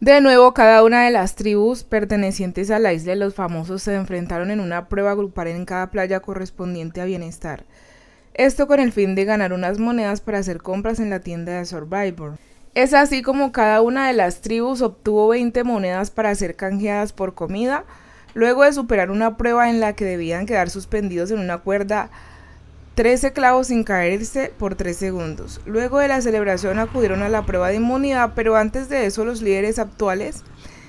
De nuevo, cada una de las tribus pertenecientes a la isla de los famosos se enfrentaron en una prueba grupal en cada playa correspondiente a bienestar. Esto con el fin de ganar unas monedas para hacer compras en la tienda de Survivor. Es así como cada una de las tribus obtuvo 20 monedas para ser canjeadas por comida, luego de superar una prueba en la que debían quedar suspendidos en una cuerda 13 clavos sin caerse por 3 segundos. Luego de la celebración acudieron a la prueba de inmunidad, pero antes de eso los líderes actuales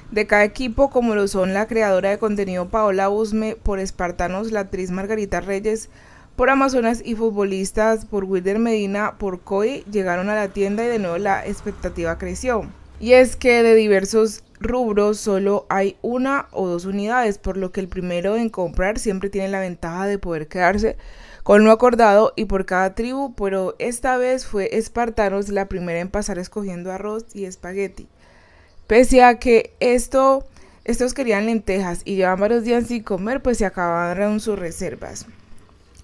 de cada equipo, como lo son la creadora de contenido Paola Usme por Espartanos, la actriz Margarita Reyes por Amazonas y futbolistas por Wilder Medina por COI, llegaron a la tienda y de nuevo la expectativa creció. Y es que de diversos rubro solo hay una o dos unidades, por lo que el primero en comprar siempre tiene la ventaja de poder quedarse con lo acordado y por cada tribu, pero esta vez fue Espartanos la primera en pasar escogiendo arroz y espagueti. Pese a que esto, estos querían lentejas y llevaban varios días sin comer, pues se acabaron sus reservas.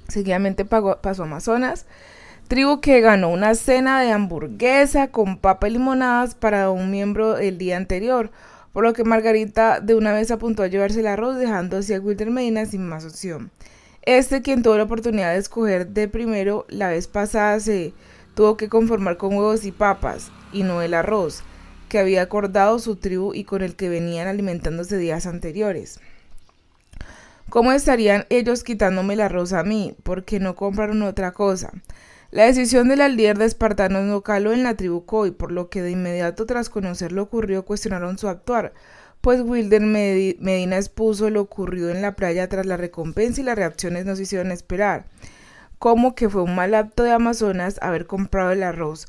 Seguidamente pasó Amazonas, tribu que ganó una cena de hamburguesa con papa y limonadas para un miembro el día anterior, por lo que Margarita de una vez apuntó a llevarse el arroz dejando así a Wilder Medina sin más opción. Este, quien tuvo la oportunidad de escoger de primero la vez pasada, se tuvo que conformar con huevos y papas, y no el arroz, que había acordado su tribu y con el que venían alimentándose días anteriores. ¿Cómo estarían ellos quitándome el arroz a mí? Porque no compraron otra cosa. La decisión del Aldier de espartanos no caló en la tribu Koi, por lo que de inmediato tras conocer lo ocurrido cuestionaron su actuar, pues Wilder Medina expuso lo ocurrido en la playa tras la recompensa y las reacciones se hicieron esperar, como que fue un mal acto de Amazonas haber comprado el arroz